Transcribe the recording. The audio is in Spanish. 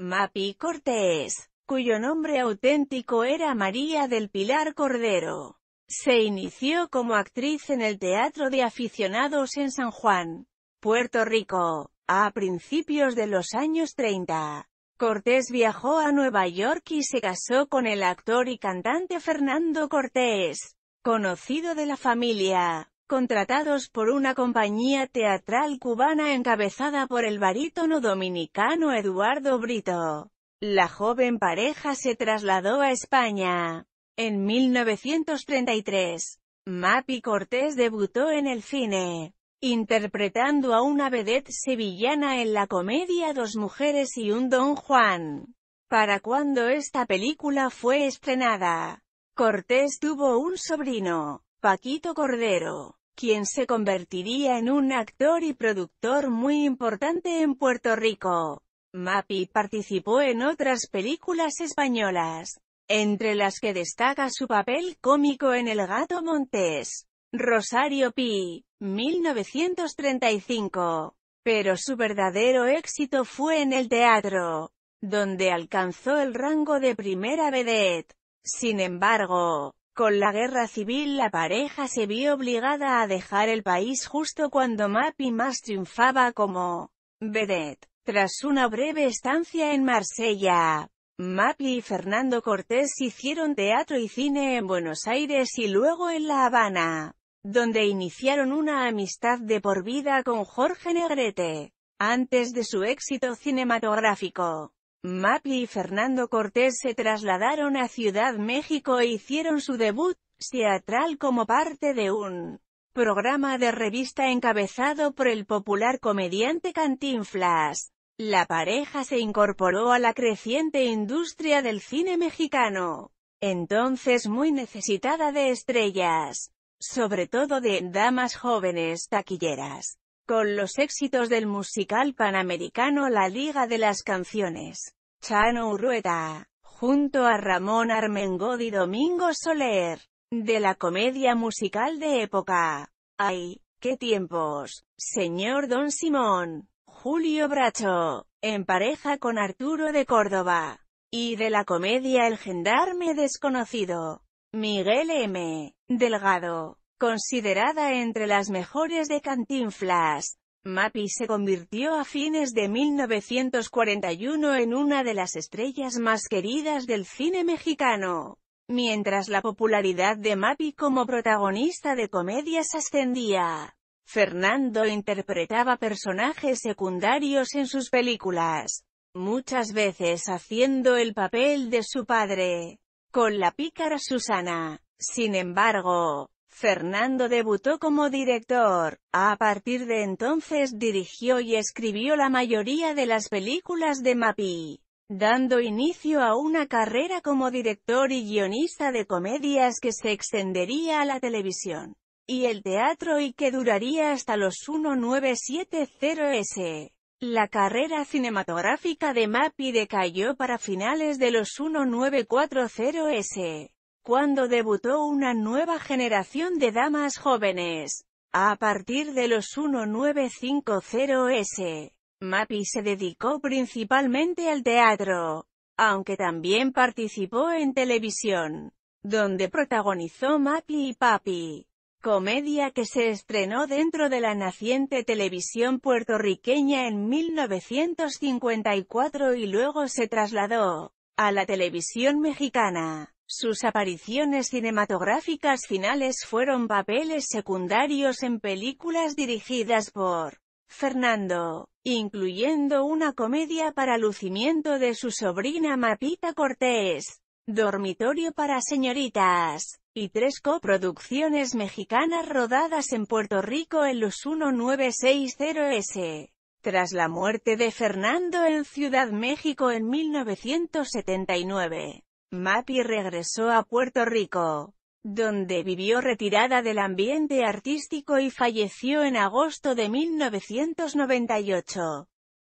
Mapi Cortés, cuyo nombre auténtico era María del Pilar Cordero. Se inició como actriz en el Teatro de Aficionados en San Juan, Puerto Rico, a principios de los años 30. Cortés viajó a Nueva York y se casó con el actor y cantante Fernando Cortés, conocido de la familia contratados por una compañía teatral cubana encabezada por el barítono dominicano Eduardo Brito. La joven pareja se trasladó a España. En 1933, Mapi Cortés debutó en el cine, interpretando a una vedette sevillana en la comedia Dos mujeres y un Don Juan. Para cuando esta película fue estrenada, Cortés tuvo un sobrino, Paquito Cordero quien se convertiría en un actor y productor muy importante en Puerto Rico. Mapi participó en otras películas españolas, entre las que destaca su papel cómico en El gato Montés, Rosario Pi, 1935. Pero su verdadero éxito fue en el teatro, donde alcanzó el rango de primera vedette. Sin embargo, con la guerra civil la pareja se vio obligada a dejar el país justo cuando Mappy más triunfaba como vedette. Tras una breve estancia en Marsella, Mappy y Fernando Cortés hicieron teatro y cine en Buenos Aires y luego en La Habana, donde iniciaron una amistad de por vida con Jorge Negrete, antes de su éxito cinematográfico. Mapi y Fernando Cortés se trasladaron a Ciudad México e hicieron su debut teatral como parte de un programa de revista encabezado por el popular comediante Cantinflas. La pareja se incorporó a la creciente industria del cine mexicano, entonces muy necesitada de estrellas, sobre todo de damas jóvenes taquilleras con los éxitos del musical panamericano La Liga de las Canciones. Chano Urrueta, junto a Ramón Armengod y Domingo Soler, de la comedia musical de época. ¡Ay, qué tiempos! Señor Don Simón, Julio Bracho, en pareja con Arturo de Córdoba, y de la comedia El Gendarme Desconocido, Miguel M. Delgado, Considerada entre las mejores de Cantinflas, Mappy se convirtió a fines de 1941 en una de las estrellas más queridas del cine mexicano. Mientras la popularidad de Mappy como protagonista de comedias ascendía, Fernando interpretaba personajes secundarios en sus películas, muchas veces haciendo el papel de su padre, con la pícara Susana. Sin embargo, Fernando debutó como director. A partir de entonces dirigió y escribió la mayoría de las películas de Mapi, dando inicio a una carrera como director y guionista de comedias que se extendería a la televisión y el teatro y que duraría hasta los 1970s. La carrera cinematográfica de Mapi decayó para finales de los 1940s cuando debutó una nueva generación de damas jóvenes. A partir de los 1950s, Mappy se dedicó principalmente al teatro, aunque también participó en televisión, donde protagonizó Mappy y Papi, comedia que se estrenó dentro de la naciente televisión puertorriqueña en 1954 y luego se trasladó a la televisión mexicana. Sus apariciones cinematográficas finales fueron papeles secundarios en películas dirigidas por Fernando, incluyendo una comedia para lucimiento de su sobrina Mapita Cortés, Dormitorio para señoritas, y tres coproducciones mexicanas rodadas en Puerto Rico en los 1960S. Tras la muerte de Fernando en Ciudad México en 1979. Mapi regresó a Puerto Rico, donde vivió retirada del ambiente artístico y falleció en agosto de 1998.